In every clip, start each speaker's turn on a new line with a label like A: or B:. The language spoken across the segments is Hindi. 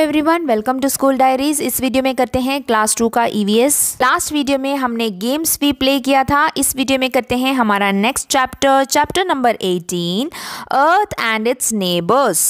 A: everyone welcome to school diaries इस वीडियो में करते हैं क्लास टू का ईवीएस लास्ट वीडियो में हमने गेम्स भी प्ले किया था इस वीडियो में करते हैं हमारा next chapter chapter number 18 earth and its neighbours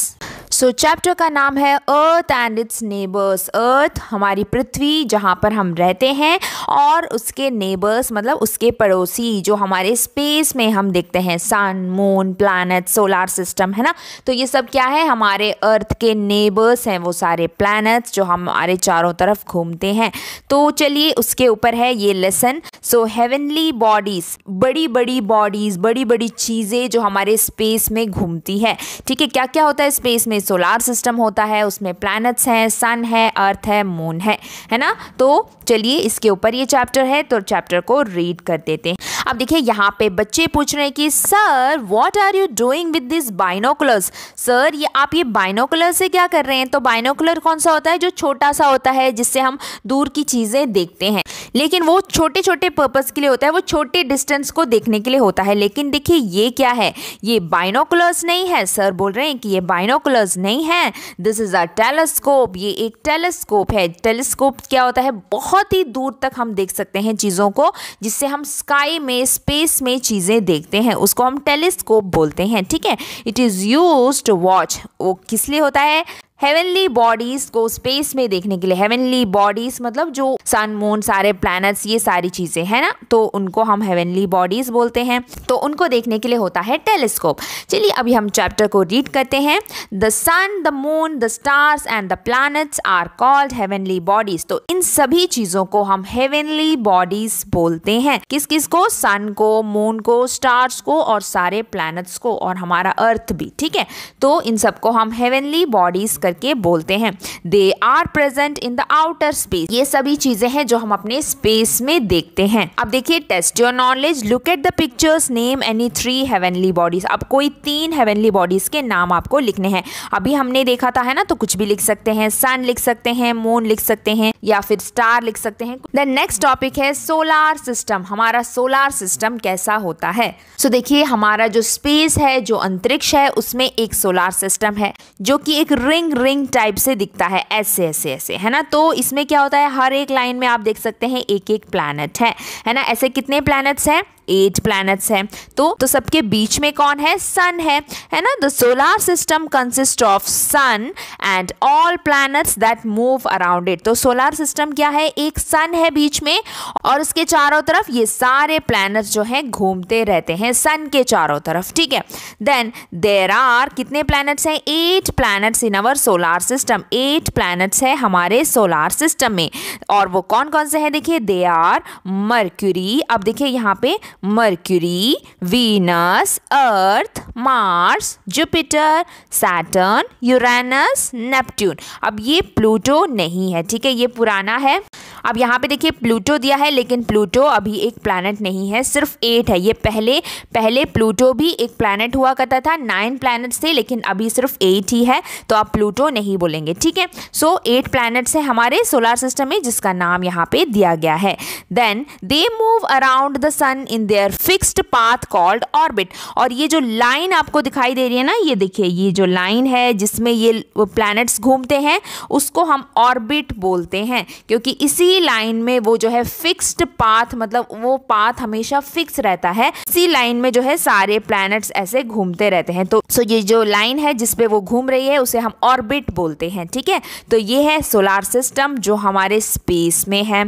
A: so so, chapter का नाम है earth and its neighbours earth हमारी पृथ्वी जहाँ पर हम रहते हैं और उसके नेबर्स मतलब उसके पड़ोसी जो हमारे स्पेस में हम देखते हैं sun moon planet solar system है ना तो ये सब क्या है हमारे अर्थ के नेबर्स हैं वो सारे प्लानट्स जो हमारे चारों तरफ घूमते हैं तो चलिए उसके ऊपर है ये लेसन सो हेवनली बॉडीज़ बड़ी बड़ी बॉडीज़ बड़ी बड़ी चीज़ें जो हमारे स्पेस में घूमती है ठीक है क्या क्या होता है स्पेस में सोलार सिस्टम होता है उसमें प्लैनेट्स हैं सन है अर्थ है मून है है ना तो चलिए इसके ऊपर ये चैप्टर है तो चैप्टर को रीड कर देते हैं अब देखिए यहाँ पे बच्चे पूछ रहे हैं कि sir what are you doing with this binoculars sir ये आप ये बाइनोकुलर से क्या कर रहे हैं तो बाइनोकुलर कौन सा होता है जो छोटा सा होता है जिससे हम दूर की चीज़ें देखते हैं लेकिन वो छोटे छोटे पर्पज़ के लिए होता है वो छोटे डिस्टेंस को देखने के लिए होता है लेकिन देखिए ये क्या है ये बाइनोकुलर्स नहीं है सर बोल रहे हैं कि ये बाइनोकुलर्स नहीं है दिस इज़ अ टेलीस्कोप ये एक टेलीस्कोप है टेलीस्कोप क्या होता है बहुत ही दूर तक हम देख सकते हैं चीज़ों को जिससे हम स्काई में स्पेस में चीज़ें देखते हैं उसको हम टेलीस्कोप बोलते हैं ठीक है it is use to watch वो किस लिए होता है हेवनली बॉडीज को स्पेस में देखने के लिए हेवनली बॉडीज मतलब जो सन मून सारे प्लैनेट्स ये सारी चीज़ें हैं ना तो उनको हम हेवनली बॉडीज बोलते हैं तो उनको देखने के लिए होता है टेलीस्कोप चलिए अभी हम चैप्टर को रीड करते हैं the sun the moon the stars and the planets are called heavenly bodies तो इन सभी चीज़ों को हम हेवनली बॉडीज बोलते हैं किस किस को सन को मून को स्टार्स को और सारे प्लैनेट्स को और हमारा अर्थ भी ठीक है तो इन सबको हम हेवनली बॉडीज करके बोलते हैं they are present in the outer space ये सभी चीजें हैं जो हम अपने स्पेस में देखते हैं अब देखिए test your knowledge look at the pictures name any three heavenly bodies अब कोई तीन हेवनली बॉडीज के नाम आपको लिखने हैं अभी हमने देखा था है ना तो कुछ भी लिख सकते हैं सन लिख सकते हैं मून लिख सकते हैं या फिर स्टार लिख सकते हैं द नेक्स्ट टॉपिक है सोलार सिस्टम हमारा सोलार सिस्टम कैसा होता है सो so, देखिए हमारा जो स्पेस है जो अंतरिक्ष है उसमें एक सोलार सिस्टम है जो कि एक रिंग रिंग टाइप से दिखता है ऐसे ऐसे ऐसे है ना तो इसमें क्या होता है हर एक लाइन में आप देख सकते हैं एक एक प्लानट है है ना ऐसे कितने प्लानट्स हैं एट प्लैनेट्स हैं तो तो सबके बीच में कौन है सन है है ना the solar system consist of sun and all planets that move around it तो सोलार सिस्टम क्या है एक सन है बीच में और उसके चारों तरफ ये सारे प्लैनेट्स जो हैं घूमते रहते हैं सन के चारों तरफ ठीक है देन देर आर कितने प्लैनेट्स हैं eight planets in our solar system eight planets है हमारे सोलार सिस्टम में और वो कौन कौन से हैं देखिए दे आर मर्क्यूरी अब देखिए यहाँ पे Mercury Venus Earth Mars Jupiter Saturn Uranus Neptune अब ये प्लूटो नहीं है ठीक है ये पुराना है अब यहाँ पे देखिए प्लूटो दिया है लेकिन प्लूटो अभी एक प्लानट नहीं है सिर्फ एट है ये पहले पहले प्लूटो भी एक प्लानट हुआ करता था नाइन प्लानट थे लेकिन अभी सिर्फ एट ही है तो आप प्लूटो नहीं बोलेंगे ठीक है सो एट प्लानट्स है हमारे सोलर सिस्टम में जिसका नाम यहाँ पे दिया गया है then they move around the sun in their fixed path called orbit और ये जो लाइन आपको दिखाई दे रही है ना ये देखिए ये जो लाइन है जिसमें ये प्लैनेट्स घूमते हैं उसको हम ऑर्बिट बोलते हैं क्योंकि इसी लाइन में वो जो है फिक्स्ड पाथ मतलब वो पाथ हमेशा फिक्स रहता है इसी लाइन में जो है सारे प्लैनेट्स ऐसे घूमते रहते हैं तो सो ये जो लाइन है जिसपे वो घूम रही है उसे हम ऑर्बिट बोलते हैं ठीक है तो ये है सोलार सिस्टम जो हमारे स्पेस में है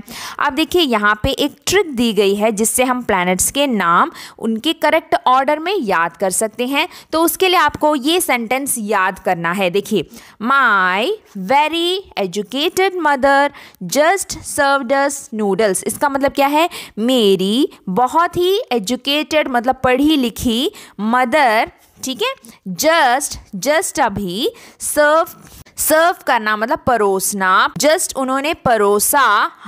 A: अब देखिए यहाँ पे एक ट्रिक दी गई है जिससे हम प्लैनेट्स के नाम उनके करेक्ट ऑर्डर में याद कर सकते हैं तो उसके लिए आपको ये सेंटेंस याद करना है देखिए my very educated mother just served noodles इसका मतलब क्या है मेरी बहुत ही एजुकेटेड मतलब पढ़ी लिखी मदर ठीक है जस्ट जस्ट अभी सर्व सर्व करना मतलब परोसना जस्ट उन्होंने परोसा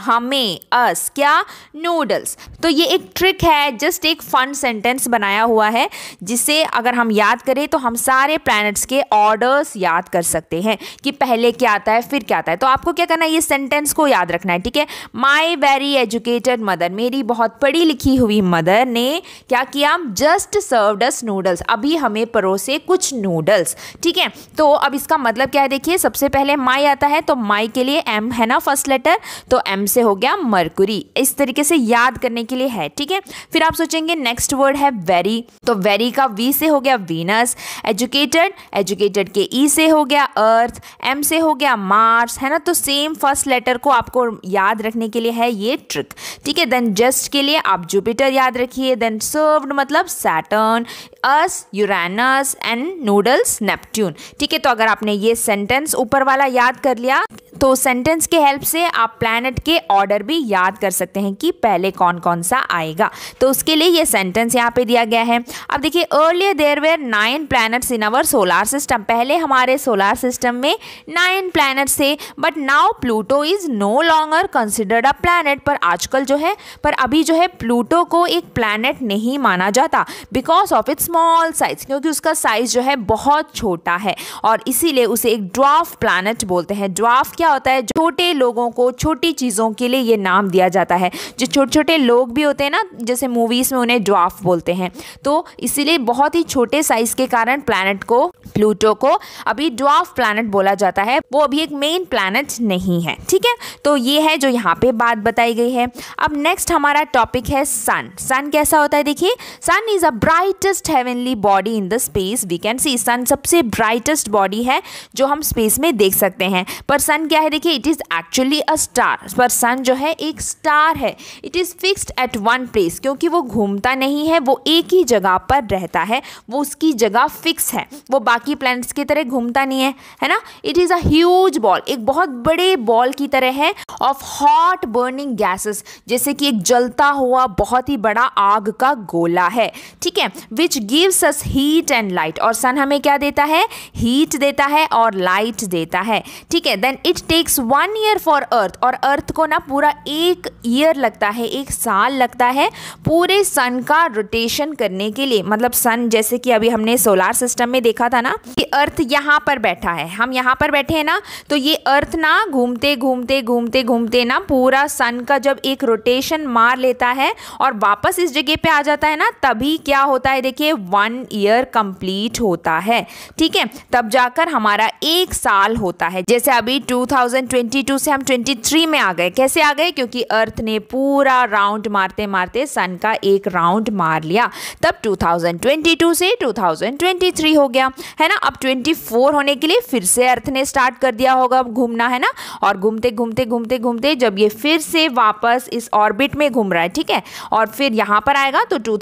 A: हमें अस क्या नूडल्स तो ये एक ट्रिक है जस्ट एक फन सेंटेंस बनाया हुआ है जिसे अगर हम याद करें तो हम सारे प्लैनेट्स के ऑर्डर्स याद कर सकते हैं कि पहले क्या आता है फिर क्या आता है तो आपको क्या करना है ये सेंटेंस को याद रखना है ठीक है माई वेरी एजुकेटेड मदर मेरी बहुत पढ़ी लिखी हुई मदर ने क्या किया जस्ट सर्वड अस नूडल्स अभी हमें परोसे कुछ नूडल्स ठीक है तो अब इसका मतलब क्या है देखिए सबसे पहले माई आता है तो माई के लिए एम है ना फर्स्ट लेटर तो एम से हो गया मरकुरी इस तरीके से याद करने के लिए है ठीक है फिर आप सोचेंगे नेक्स्ट वर्ड है वेरी तो वेरी का वी से हो गया वीनस एजुकेटेड एजुकेटेड के ई e से हो गया अर्थ एम से हो गया मार्स है ना तो सेम फर्स्ट लेटर को आपको याद रखने के लिए है ये ट्रिक ठीक है देन जस्ट के लिए आप जुपिटर याद रखिए देन सर्व्ड मतलब Saturn us Uranus and noodles Neptune ठीक है तो अगर आपने ये सेंटेंस ऊपर वाला याद कर लिया तो सेंटेंस के हेल्प से आप प्लानट के ऑर्डर भी याद कर सकते हैं कि पहले कौन कौन सा आएगा तो उसके लिए ये सेंटेंस यहाँ पे दिया गया है अब देखिए earlier there were nine planets in our solar system पहले हमारे सोलार सिस्टम में नाइन प्लानट्स थे but now Pluto is no longer considered a planet पर आजकल जो है पर अभी जो है प्लूटो को एक प्लानट नहीं माना जाता because of its small size क्योंकि उसका साइज़ जो है बहुत छोटा है और इसीलिए उसे एक ड्राफ प्लानट बोलते हैं ड्राफ क्या होता है छोटे लोगों को छोटी चीज़ों के लिए ये नाम दिया जाता है जो छोटे छोटे लोग भी होते हैं ना जैसे मूवीज़ में उन्हें ड्राफ बोलते हैं तो इसीलिए बहुत ही छोटे साइज़ के कारण प्लानट को प्लूटो को अभी ड्राफ प्लानट बोला जाता है वो अभी एक मेन प्लानट नहीं है ठीक है तो ये है जो यहाँ पे बात बताई गई है अब नेक्स्ट हमारा टॉपिक है सन सन कैसा होता है देखिए sun is a brightest heavenly body in the space we can see sun सबसे ब्राइटेस्ट बॉडी है जो हम स्पेस में देख सकते हैं पर सन क्या है देखिए it is actually a star पर सन जो है एक स्टार है it is fixed at one place क्योंकि वो घूमता नहीं है वो एक ही जगह पर रहता है वो उसकी जगह फिक्स है वो बाकी प्लैनेट्स की तरह घूमता नहीं है है ना इट इज़ अज बॉल एक बहुत बड़े बॉल की तरह है ऑफ हॉट बर्निंग गैसेस जैसे कि एक जलता हुआ बहुत ही बड़ा आग का गोला है ठीक है which gives us heat and light और सन हमें क्या देता है हीट देता है और लाइट देता है ठीक है then it takes one year for earth और अर्थ को ना पूरा एक ईयर लगता है एक साल लगता है पूरे सन का रोटेशन करने के लिए मतलब सन जैसे कि अभी हमने सोलार सिस्टम में देखा था ना कि अर्थ यहाँ पर बैठा है हम यहाँ पर बैठे हैं ना तो ये अर्थ ना घूमते घूमते घूमते घूमते ना पूरा सन का जब एक रोटेशन मार लेता है और वापस इस जगह पे आ जाता है ना तभी क्या होता है देखिए वन ईयर कंप्लीट होता है ठीक है तब जाकर हमारा एक साल होता है जैसे अभी टू 2022 से हम 23 में आ गए कैसे आ गए क्योंकि अर्थ ने पूरा राउंड मारते मारते सन का एक राउंड मार लिया तब 2022 से 2023 हो गया है ना अब 24 होने के लिए फिर से अर्थ ने स्टार्ट कर दिया होगा घूमना है ना और घूमते घूमते घूमते घूमते जब ये फिर से वापस इस ऑर्बिट में घूम रहा है ठीक है और फिर यहाँ पर आएगा तो टू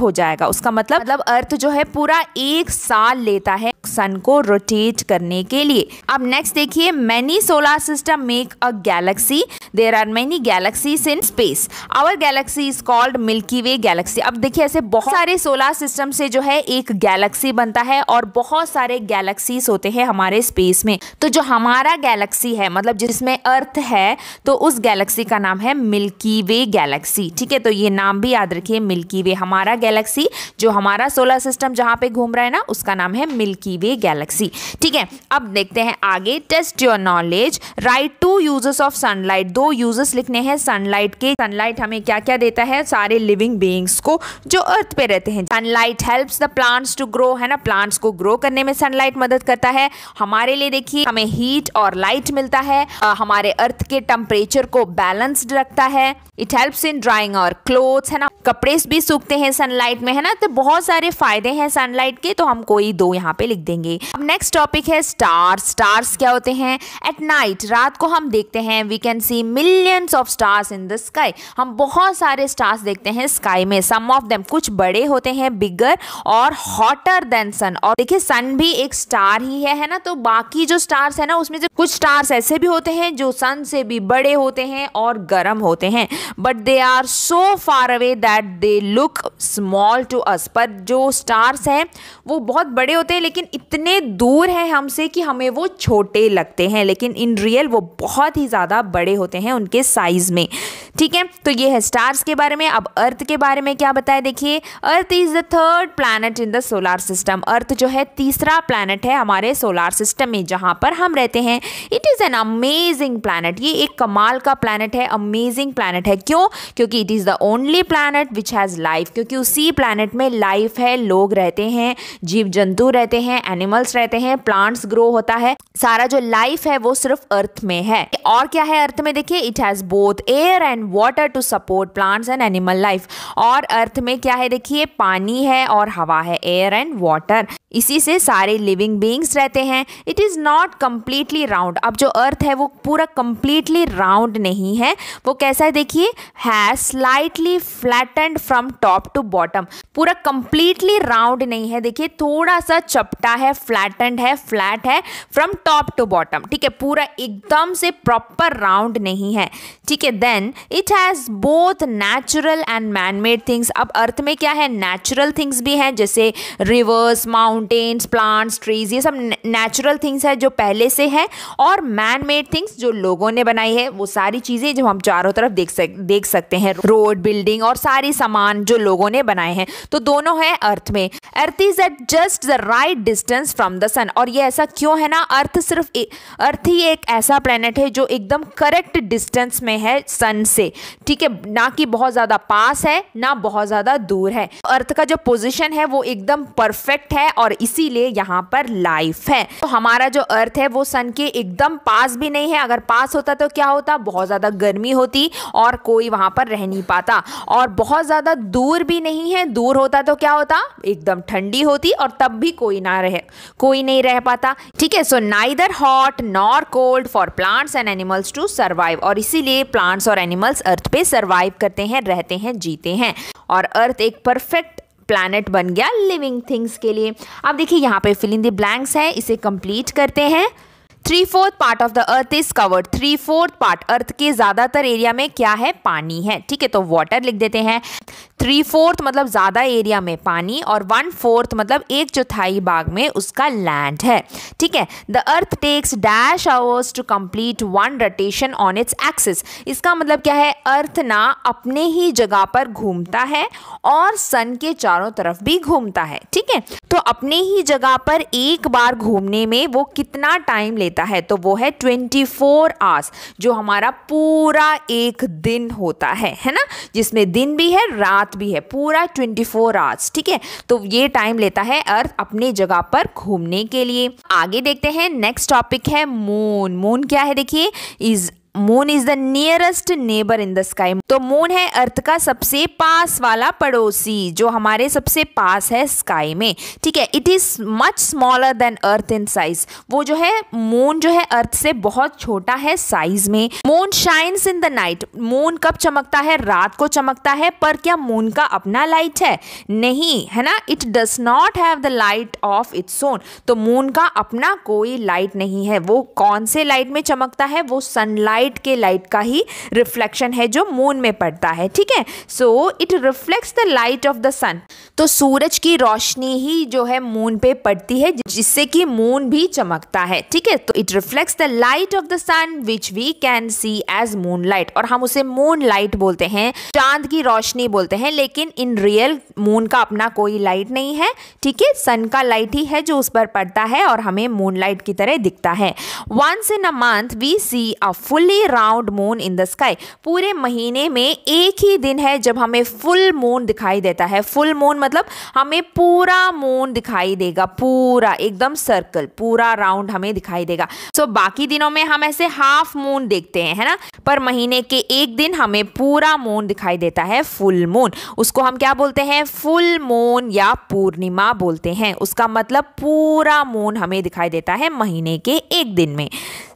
A: हो जाएगा उसका मतलब मतलब अर्थ जो है पूरा एक साल लेता है सन को रोटेट करने के लिए अब नेक्स्ट देखिए many solar system make a galaxy there are many galaxies in space our galaxy is called Milky Way galaxy अब देखिए ऐसे बहुत सारे सोलर सिस्टम से जो है एक गैलेक्सी बनता है और बहुत सारे गैलेक्सीज होते हैं हमारे स्पेस में तो जो हमारा गैलेक्सी है मतलब जिसमें अर्थ है तो उस गैलेक्सी का नाम है मिल्की वे गैलेक्सी ठीक है तो ये नाम भी याद रखिए मिल्की वे हमारा गैलेक्सी जो हमारा सोलर सिस्टम जहां पे घूम रहा है ना उसका नाम है मिल्की वे गैलेक्सी ठीक है अब देखते हैं आगे test your knowledge write two uses of sunlight दो यूजेस लिखने हैं सनलाइट के सनलाइट हमें क्या क्या देता है सारे लिविंग बींग्स को जो अर्थ पे रहते हैं sunlight help the plants to grow है ना प्लांट्स को ग्रो करने में सनलाइट मदद करता है हमारे लिए देखिए हमें हीट और लाइट मिलता है आ, हमारे अर्थ के टेम्परेचर को बैलेंस्ड रखता है इट हेल्प्स इन ड्राइंग और क्लोथ है ना कपड़े भी सूखते हैं सनलाइट में है ना तो बहुत सारे फायदे हैं सनलाइट के तो हम कोई दो यहाँ पे लिख देंगे अब नेक्स्ट टॉपिक है स्टार्स स्टार्स क्या ज्यादा होते हैं एट नाइट रात को हम देखते हैं we can see millions of stars in the sky हम बहुत सारे स्टार्स देखते हैं स्काई में सम ऑफ देम कुछ बड़े होते हैं बिगर और हॉटर देन सन और देखिए सन भी एक स्टार ही है है ना तो बाकी जो स्टार्स है ना उसमें से कुछ स्टार्स ऐसे भी होते हैं जो सन से भी बड़े होते हैं और गर्म होते हैं but they are so far away that they look small to us पर जो स्टार्स हैं वो बहुत बड़े होते हैं लेकिन इतने दूर हैं हमसे कि हमें वो छोटे छोटे लगते हैं लेकिन इन रियल वो बहुत ही ज़्यादा बड़े होते हैं उनके साइज़ में ठीक है तो ये है स्टार्स के बारे में अब अर्थ के बारे में क्या बताया देखिए earth is the third planet in the solar system earth जो है तीसरा प्लानट है हमारे सोलार सिस्टम में जहाँ पर हम रहते हैं it is an amazing planet ये एक कमाल का प्लानट है अमेजिंग प्लानट है क्यों क्योंकि it is the only planet which has life क्योंकि उसी प्लानट में लाइफ है लोग रहते हैं जीव जंतु रहते हैं एनिमल्स रहते हैं प्लांट्स ग्रो होता है सारा जो लाइफ है वो सिर्फ अर्थ में है और क्या है अर्थ में देखिए it has both air and water to support plants and animal life और अर्थ में क्या है देखिए पानी है और हवा है एयर एंड वाटर इसी से सारे लिविंग बींग्स रहते हैं it is not completely round अब जो अर्थ है वो पूरा कम्प्लीटली राउंड नहीं है वो कैसा है देखिए है slightly flattened from top to bottom पूरा कम्प्लीटली राउंड नहीं है देखिए थोड़ा सा चपटा है फ्लैटेंड है फ्लैट है फ्रॉम टॉप टू बॉटम ठीक है पूरा एकदम से प्रॉपर राउंड नहीं है ठीक है then it has both natural and man made things अब अर्थ में क्या है नेचुरल थिंग्स भी हैं जैसे rivers mount mountains plants trees ये सब नेचुरल थिंग्स है जो पहले से हैं और मैन मेड थिंग्स जो लोगों ने बनाई है वो सारी चीज़ें जो हम चारों तरफ देख सक देख सकते हैं रोड बिल्डिंग और सारी सामान जो लोगों ने बनाए हैं तो दोनों है अर्थ में earth is at just the right distance from the sun और ये ऐसा क्यों है ना अर्थ सिर्फ अर्थ ही एक ऐसा प्लानट है जो एकदम करेक्ट डिस्टेंस में है सन से ठीक है ना कि बहुत ज़्यादा पास है ना बहुत ज़्यादा दूर है अर्थ का जो पोजिशन है वो एकदम परफेक्ट है और और इसीलिए यहाँ पर लाइफ है तो हमारा जो अर्थ है वो सन के एकदम पास भी नहीं है अगर पास होता तो क्या होता बहुत ज़्यादा गर्मी होती और कोई वहाँ पर रह नहीं पाता और बहुत ज़्यादा दूर भी नहीं है दूर होता तो क्या होता एकदम ठंडी होती और तब भी कोई ना रहे कोई नहीं रह पाता ठीक है so neither hot nor cold for plants and animals to survive और इसीलिए प्लांट्स और एनिमल्स अर्थ पे सर्वाइव करते हैं रहते हैं जीते हैं और अर्थ एक परफेक्ट प्लानट बन गया लिविंग थिंग्स के लिए अब देखिए यहाँ पे फिलिंग द ब्लैंक्स है इसे कंप्लीट करते हैं three fourth part of the earth is covered three fourth part earth के ज़्यादातर एरिया में क्या है पानी है ठीक है तो वाटर लिख देते हैं थ्री फोर्थ मतलब ज़्यादा एरिया में पानी और वन फोर्थ मतलब एक चौथाई भाग में उसका लैंड है ठीक है the earth takes dash hours to complete one rotation on its axis इसका मतलब क्या है अर्थ ना अपने ही जगह पर घूमता है और सन के चारों तरफ भी घूमता है ठीक है तो अपने ही जगह पर एक बार घूमने में वो कितना टाइम लेता लेता है तो वो है ट्वेंटी फोर आवर्स जो हमारा पूरा एक दिन होता है है ना जिसमें दिन भी है रात भी है पूरा ट्वेंटी फोर आवर्स ठीक है तो ये टाइम लेता है अर्थ अपनी जगह पर घूमने के लिए आगे देखते हैं नेक्स्ट टॉपिक है मून मून क्या है देखिए is moon is the nearest neighbour in the sky तो मून है अर्थ का सबसे पास वाला पड़ोसी जो हमारे सबसे पास है स्काई में ठीक है it is much smaller than earth in size वो जो है मून जो है अर्थ से बहुत छोटा है साइज में moon shines in the night moon कब चमकता है रात को चमकता है पर क्या मून का अपना लाइट है नहीं है ना it does not have the light of its own तो मून का अपना कोई लाइट नहीं है वो कौन से लाइट में चमकता है वो सनलाइट लाइट के लाइट का ही रिफ्लेक्शन है जो मून में पड़ता है ठीक है so it reflects the light of the sun तो सूरज की रोशनी ही जो है मून पे पड़ती है जिससे कि मून भी चमकता है ठीक है तो it reflects the light of the sun which we can see as moon light और हम उसे मून लाइट बोलते हैं चांद की रोशनी बोलते हैं लेकिन इन रियल मून का अपना कोई लाइट नहीं है ठीक है सन का लाइट ही है जो उस पर पड़ता है और हमें मून लाइट की तरह दिखता है once in a month we see a full only round moon in the sky पूरे महीने में एक ही दिन है जब हमें फुल मून दिखाई देता है फुल मून मतलब हमें पूरा मून दिखाई देगा पूरा एकदम सर्कल पूरा राउंड हमें दिखाई देगा सो so, बाकी दिनों में हम ऐसे हाफ मून देखते हैं है ना पर महीने के एक दिन हमें पूरा मून दिखाई देता है फुल मून उसको हम क्या बोलते हैं फुल मून या पूर्णिमा बोलते हैं उसका मतलब पूरा मून हमें दिखाई देता है महीने के एक दिन में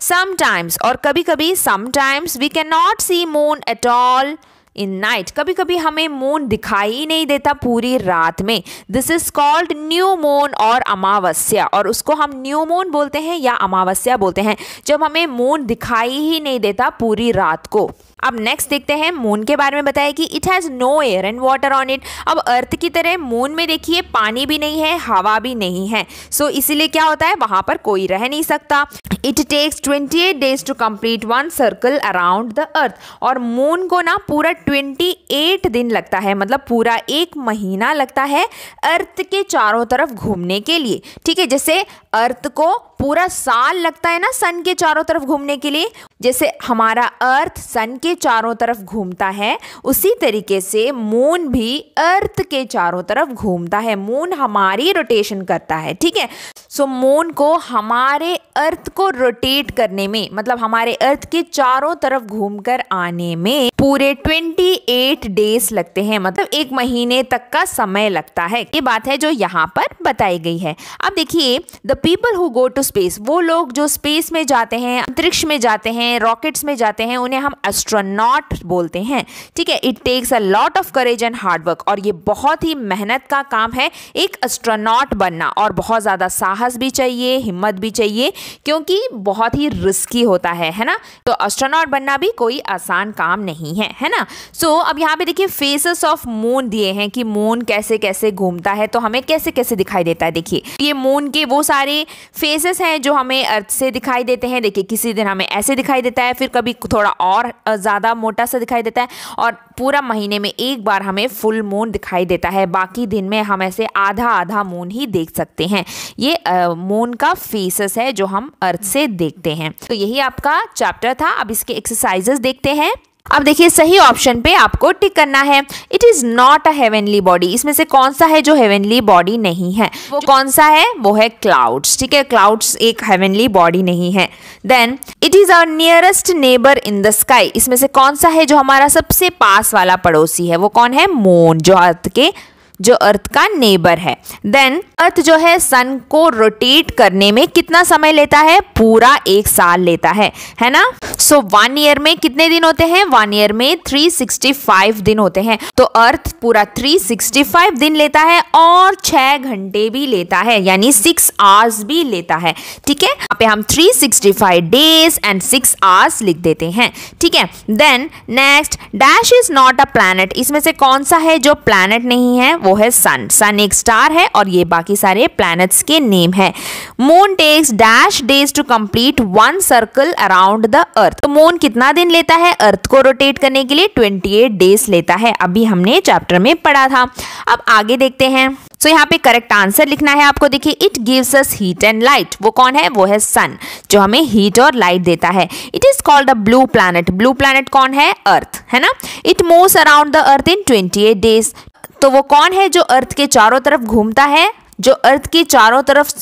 A: समटाइम्स और कभी कभी sometimes we can not see moon at all in night कभी कभी हमें मून दिखाई नहीं देता पूरी रात में this is called new moon और अमावस्या और उसको हम न्यू मून बोलते हैं या अमावस्या बोलते हैं जब हमें मून दिखाई ही नहीं देता पूरी रात को अब नेक्स्ट देखते हैं मून के बारे में बताया कि it has no air and water on it अब अर्थ की तरह मून में देखिए पानी भी नहीं है हवा भी नहीं है सो so, इसीलिए क्या होता है वहाँ पर कोई रह नहीं सकता it takes 28 days to complete one circle around the earth और मून को ना पूरा 28 दिन लगता है मतलब पूरा एक महीना लगता है अर्थ के चारों तरफ घूमने के लिए ठीक है जैसे अर्थ को पूरा साल लगता है ना सन के चारों तरफ घूमने के लिए जैसे हमारा अर्थ सन के चारों तरफ घूमता है उसी तरीके से मून भी अर्थ के चारों तरफ घूमता है मून हमारी रोटेशन करता है ठीक है सो मून को हमारे अर्थ को रोटेट करने में मतलब हमारे अर्थ के चारों तरफ घूमकर आने में पूरे 28 डेज लगते हैं मतलब एक महीने तक का समय लगता है ये बात है जो यहाँ पर बताई गई है अब देखिए the people who go to space वो लोग जो स्पेस में जाते हैं अंतरिक्ष में जाते हैं रॉकेट्स में जाते हैं उन्हें हम एस्ट्रोनॉट बोलते हैं ठीक है it takes a lot of courage and hard work और ये बहुत ही मेहनत का काम है एक एस्ट्रोनॉट बनना और बहुत ज़्यादा साहस भी चाहिए हिम्मत भी चाहिए क्योंकि बहुत ही रिस्की होता है है ना तो एस्ट्रोनॉट बनना भी कोई आसान काम नहीं है है ना सो so, अब यहाँ पे देखिए फेसेस ऑफ मून दिए हैं कि मून कैसे कैसे घूमता है तो हमें कैसे कैसे दिखाई देता है देखिए ये मून के वो सारे फेसेस चेंजेस हैं जो हमें अर्थ से दिखाई देते हैं देखिए किसी दिन हमें ऐसे दिखाई देता है फिर कभी थोड़ा और ज़्यादा मोटा सा दिखाई देता है और पूरा महीने में एक बार हमें फुल मून दिखाई देता है बाकी दिन में हम ऐसे आधा आधा मून ही देख सकते हैं ये मून का फेसस है जो हम अर्थ से देखते हैं तो यही आपका चैप्टर था अब इसके एक्सरसाइजेस देखते हैं अब देखिए सही ऑप्शन पे आपको टिक करना है it is not a heavenly body इसमें से कौन सा है जो हेवनली बॉडी नहीं है वो कौन सा है वो है क्लाउड्स ठीक है क्लाउड्स एक हेवनली बॉडी नहीं है then it is our nearest neighbour in the sky इसमें से कौन सा है जो हमारा सबसे पास वाला पड़ोसी है वो कौन है मोन जो अर्थ के जो अर्थ का नेबर है देन अर्थ जो है सन को रोटेट करने में कितना समय लेता है पूरा एक साल लेता है है ना सो वन ईयर में कितने दिन होते हैं वन ईयर में 365 दिन होते हैं तो अर्थ पूरा 365 दिन लेता है और छह घंटे भी लेता है यानी सिक्स आवर्स भी लेता है ठीक है यहाँ पे हम 365 डेज एंड सिक्स आवर्स लिख देते हैं ठीक है then next dash is not a planet इसमें से कौन सा है जो प्लानट नहीं है वो है सन सन एक स्टार है और ये बाकी सारे प्लैनेट्स के नेम है moon takes dash days to complete one circle around the earth तो मून कितना दिन लेता है अर्थ को रोटेट करने के लिए 28 डेज लेता है अभी हमने चैप्टर में पढ़ा था अब आगे देखते हैं तो यहाँ पे करेक्ट आंसर लिखना है आपको देखिए it gives us heat and light वो कौन है वो है सन जो हमें हीट और लाइट देता है it is called a blue planet blue planet कौन है अर्थ है ना it moves around the earth in 28 days तो वो कौन है जो अर्थ के चारों तरफ घूमता है जो अर्थ के चारों तरफ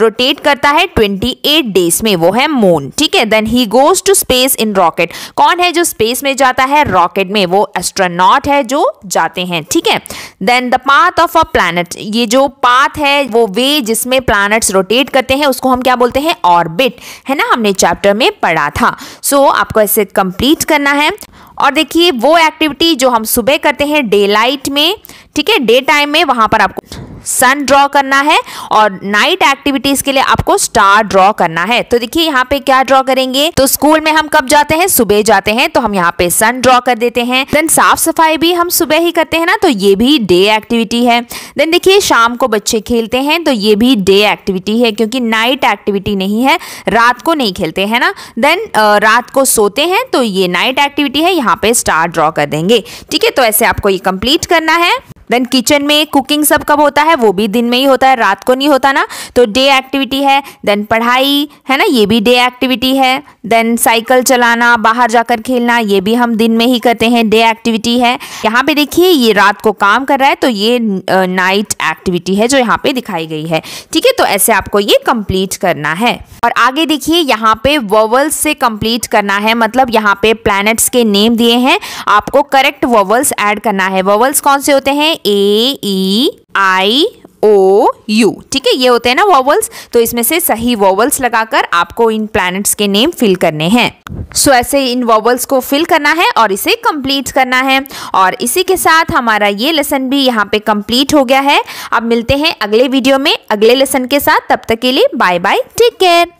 A: रोटेट करता है 28 डेज में वो है मून ठीक है then he goes to space in rocket कौन है जो स्पेस में जाता है रॉकेट में वो एस्ट्रोनॉट है जो जाते हैं ठीक है then the path of a planet ये जो पाथ है वो वे जिसमें प्लानट्स रोटेट करते हैं उसको हम क्या बोलते हैं ऑर्बिट है ना हमने चैप्टर में पढ़ा था सो so, आपको ऐसे कंप्लीट करना है और देखिए वो एक्टिविटी जो हम सुबह करते हैं डे लाइट में ठीक है डे टाइम में वहां पर आपको सन ड्रॉ करना है और नाइट एक्टिविटीज के लिए आपको स्टार ड्रॉ करना है तो देखिए यहाँ पे क्या ड्रॉ करेंगे तो स्कूल में हम कब जाते हैं सुबह जाते हैं तो हम यहाँ पे सन ड्रॉ कर देते हैं देन साफ सफाई भी हम सुबह ही करते हैं ना तो ये भी डे एक्टिविटी है देन देखिए शाम को बच्चे खेलते हैं तो ये भी डे एक्टिविटी है क्योंकि नाइट एक्टिविटी नहीं है रात को नहीं खेलते हैं ना देन रात को सोते हैं तो ये नाइट एक्टिविटी है यहाँ पे स्टार ड्रॉ कर देंगे ठीक है तो ऐसे आपको ये कंप्लीट करना है देन किचन में कुकिंग सब कब होता है वो भी दिन में ही होता है रात को नहीं होता ना तो डे एक्टिविटी है देन पढ़ाई है ना ये भी डे एक्टिविटी है देन साइकिल चलाना बाहर जाकर खेलना ये भी हम दिन में ही करते हैं डे एक्टिविटी है यहाँ पे देखिए ये रात को काम कर रहा है तो ये नाइट एक्टिविटी है जो यहाँ पे दिखाई गई है ठीक है तो ऐसे आपको ये कंप्लीट करना है और आगे देखिए यहाँ पे वोवल्स से कंप्लीट करना है मतलब यहाँ पे प्लैनेट्स के नेम दिए हैं आपको करेक्ट वोवल्स ऐड करना है वोवल्स कौन से होते हैं ए ई आई ओ यू ठीक है ये होते हैं ना वॉवल्स तो इसमें से सही वॉवल्स लगाकर आपको इन प्लैनेट्स के नेम फिल करने हैं सो so, ऐसे इन वॉवल्स को फिल करना है और इसे कंप्लीट करना है और इसी के साथ हमारा ये लेसन भी यहाँ पे कंप्लीट हो गया है अब मिलते हैं अगले वीडियो में अगले लेसन के साथ तब तक के लिए बाय बाय टेक केयर